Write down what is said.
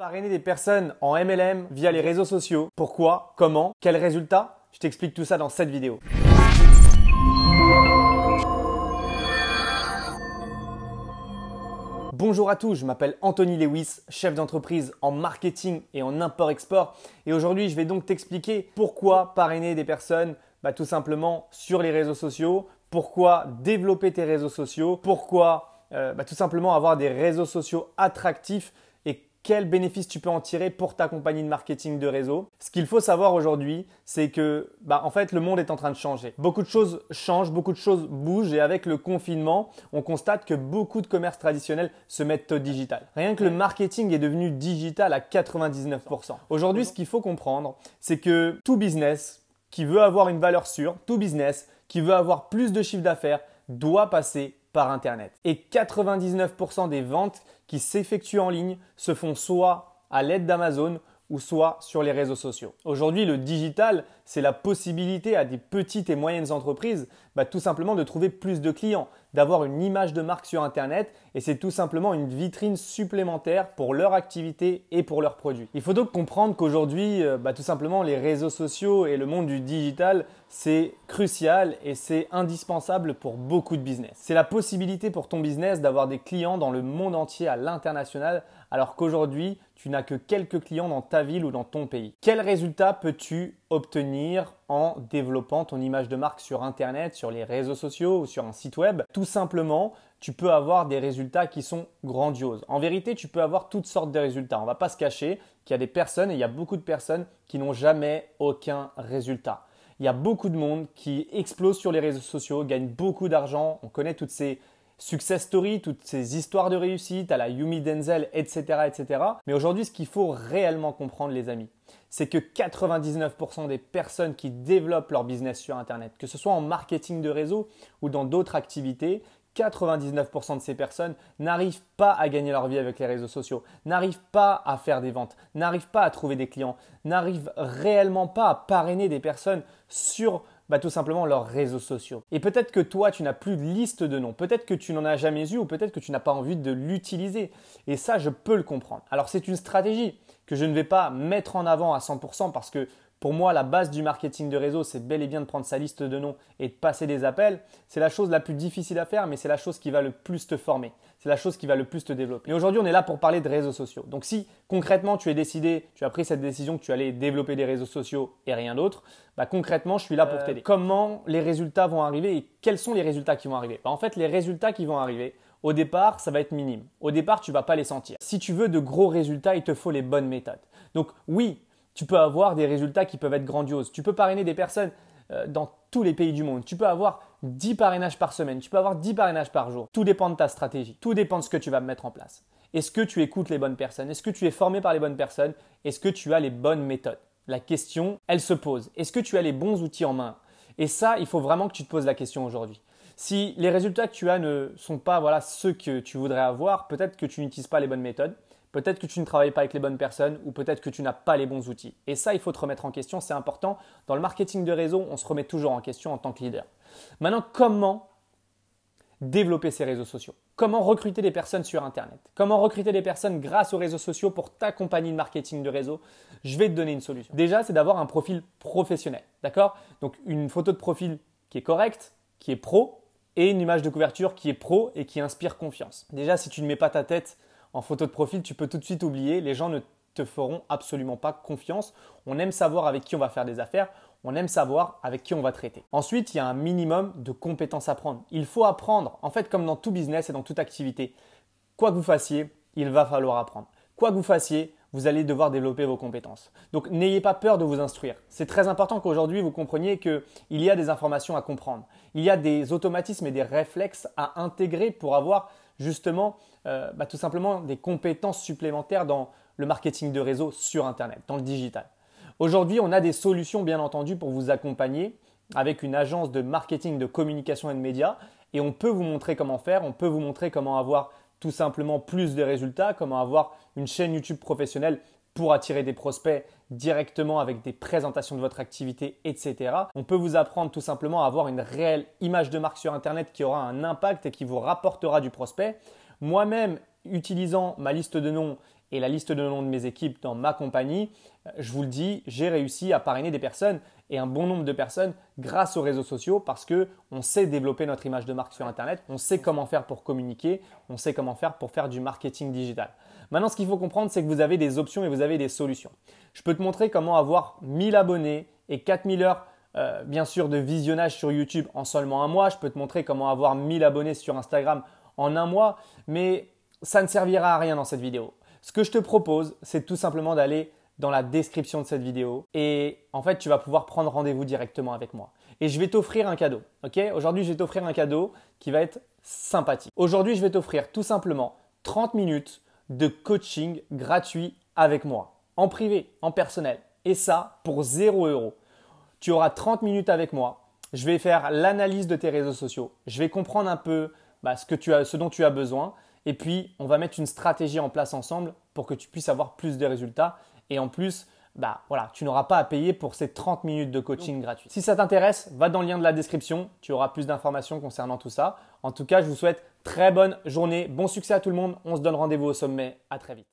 Parrainer des personnes en MLM via les réseaux sociaux. Pourquoi Comment Quels résultats Je t'explique tout ça dans cette vidéo. Bonjour à tous, je m'appelle Anthony Lewis, chef d'entreprise en marketing et en import-export. Et aujourd'hui, je vais donc t'expliquer pourquoi parrainer des personnes bah, tout simplement sur les réseaux sociaux, pourquoi développer tes réseaux sociaux, pourquoi euh, bah, tout simplement avoir des réseaux sociaux attractifs quels bénéfices tu peux en tirer pour ta compagnie de marketing de réseau. Ce qu'il faut savoir aujourd'hui, c'est que bah, en fait le monde est en train de changer. Beaucoup de choses changent, beaucoup de choses bougent et avec le confinement, on constate que beaucoup de commerces traditionnels se mettent au digital. Rien que le marketing est devenu digital à 99%. Aujourd'hui, ce qu'il faut comprendre, c'est que tout business qui veut avoir une valeur sûre, tout business qui veut avoir plus de chiffre d'affaires doit passer par Internet. Et 99% des ventes qui s'effectuent en ligne se font soit à l'aide d'Amazon ou soit sur les réseaux sociaux. Aujourd'hui, le digital, c'est la possibilité à des petites et moyennes entreprises bah, tout simplement de trouver plus de clients, d'avoir une image de marque sur Internet et c'est tout simplement une vitrine supplémentaire pour leur activité et pour leurs produits. Il faut donc comprendre qu'aujourd'hui, euh, bah, tout simplement, les réseaux sociaux et le monde du digital, c'est crucial et c'est indispensable pour beaucoup de business. C'est la possibilité pour ton business d'avoir des clients dans le monde entier à l'international alors qu'aujourd'hui, tu n'as que quelques clients dans ta ville ou dans ton pays. Quel résultat peux-tu obtenir en développant ton image de marque sur Internet, sur les réseaux sociaux ou sur un site web. Tout simplement, tu peux avoir des résultats qui sont grandioses. En vérité, tu peux avoir toutes sortes de résultats. On ne va pas se cacher qu'il y a des personnes, et il y a beaucoup de personnes qui n'ont jamais aucun résultat. Il y a beaucoup de monde qui explose sur les réseaux sociaux, gagne beaucoup d'argent. On connaît toutes ces success story, toutes ces histoires de réussite à la Yumi Denzel, etc. etc. Mais aujourd'hui, ce qu'il faut réellement comprendre, les amis, c'est que 99% des personnes qui développent leur business sur Internet, que ce soit en marketing de réseau ou dans d'autres activités, 99% de ces personnes n'arrivent pas à gagner leur vie avec les réseaux sociaux, n'arrivent pas à faire des ventes, n'arrivent pas à trouver des clients, n'arrivent réellement pas à parrainer des personnes sur bah, tout simplement leurs réseaux sociaux. Et peut-être que toi, tu n'as plus de liste de noms, peut-être que tu n'en as jamais eu ou peut-être que tu n'as pas envie de l'utiliser. Et ça, je peux le comprendre. Alors c'est une stratégie que je ne vais pas mettre en avant à 100% parce que pour moi, la base du marketing de réseau, c'est bel et bien de prendre sa liste de noms et de passer des appels. C'est la chose la plus difficile à faire, mais c'est la chose qui va le plus te former. C'est la chose qui va le plus te développer. Et aujourd'hui, on est là pour parler de réseaux sociaux. Donc si concrètement, tu es décidé, tu as pris cette décision que tu allais développer des réseaux sociaux et rien d'autre, bah, concrètement, je suis là pour euh, t'aider. Comment les résultats vont arriver et quels sont les résultats qui vont arriver bah, En fait, les résultats qui vont arriver, au départ, ça va être minime. Au départ, tu ne vas pas les sentir. Si tu veux de gros résultats, il te faut les bonnes méthodes. Donc oui, tu peux avoir des résultats qui peuvent être grandioses. Tu peux parrainer des personnes euh, dans tous les pays du monde. Tu peux avoir 10 parrainages par semaine, tu peux avoir 10 parrainages par jour. Tout dépend de ta stratégie, tout dépend de ce que tu vas mettre en place. Est-ce que tu écoutes les bonnes personnes Est-ce que tu es formé par les bonnes personnes Est-ce que tu as les bonnes méthodes La question, elle se pose. Est-ce que tu as les bons outils en main Et ça, il faut vraiment que tu te poses la question aujourd'hui. Si les résultats que tu as ne sont pas voilà, ceux que tu voudrais avoir, peut-être que tu n'utilises pas les bonnes méthodes. Peut-être que tu ne travailles pas avec les bonnes personnes ou peut-être que tu n'as pas les bons outils. Et ça, il faut te remettre en question, c'est important. Dans le marketing de réseau, on se remet toujours en question en tant que leader. Maintenant, comment développer ces réseaux sociaux Comment recruter des personnes sur Internet Comment recruter des personnes grâce aux réseaux sociaux pour ta compagnie de marketing de réseau Je vais te donner une solution. Déjà, c'est d'avoir un profil professionnel, d'accord Donc une photo de profil qui est correcte, qui est pro, et une image de couverture qui est pro et qui inspire confiance. Déjà, si tu ne mets pas ta tête en photo de profil, tu peux tout de suite oublier, les gens ne te feront absolument pas confiance. On aime savoir avec qui on va faire des affaires, on aime savoir avec qui on va traiter. Ensuite, il y a un minimum de compétences à prendre. Il faut apprendre, en fait comme dans tout business et dans toute activité. Quoi que vous fassiez, il va falloir apprendre. Quoi que vous fassiez, vous allez devoir développer vos compétences. Donc n'ayez pas peur de vous instruire. C'est très important qu'aujourd'hui vous compreniez qu'il y a des informations à comprendre. Il y a des automatismes et des réflexes à intégrer pour avoir justement euh, bah, tout simplement des compétences supplémentaires dans le marketing de réseau sur Internet, dans le digital. Aujourd'hui, on a des solutions bien entendu pour vous accompagner avec une agence de marketing, de communication et de médias. Et on peut vous montrer comment faire, on peut vous montrer comment avoir tout simplement plus de résultats, comment avoir une chaîne YouTube professionnelle pour attirer des prospects directement avec des présentations de votre activité, etc. On peut vous apprendre tout simplement à avoir une réelle image de marque sur Internet qui aura un impact et qui vous rapportera du prospect. Moi-même, utilisant ma liste de noms et la liste de noms de mes équipes dans ma compagnie, euh, je vous le dis, j'ai réussi à parrainer des personnes et un bon nombre de personnes grâce aux réseaux sociaux parce qu'on sait développer notre image de marque sur internet, on sait comment faire pour communiquer, on sait comment faire pour faire du marketing digital. Maintenant, ce qu'il faut comprendre, c'est que vous avez des options et vous avez des solutions. Je peux te montrer comment avoir 1000 abonnés et 4000 heures euh, bien sûr de visionnage sur YouTube en seulement un mois, je peux te montrer comment avoir 1000 abonnés sur Instagram en un mois, mais ça ne servira à rien dans cette vidéo. Ce que je te propose, c'est tout simplement d'aller dans la description de cette vidéo et en fait, tu vas pouvoir prendre rendez-vous directement avec moi. Et je vais t'offrir un cadeau. OK Aujourd'hui, je vais t'offrir un cadeau qui va être sympathique. Aujourd'hui, je vais t'offrir tout simplement 30 minutes de coaching gratuit avec moi, en privé, en personnel. Et ça, pour 0 euros. Tu auras 30 minutes avec moi. Je vais faire l'analyse de tes réseaux sociaux. Je vais comprendre un peu bah, ce dont tu as besoin. Et puis, on va mettre une stratégie en place ensemble pour que tu puisses avoir plus de résultats. Et en plus, bah voilà, tu n'auras pas à payer pour ces 30 minutes de coaching gratuit. Si ça t'intéresse, va dans le lien de la description, tu auras plus d'informations concernant tout ça. En tout cas, je vous souhaite très bonne journée, bon succès à tout le monde. On se donne rendez-vous au sommet, à très vite.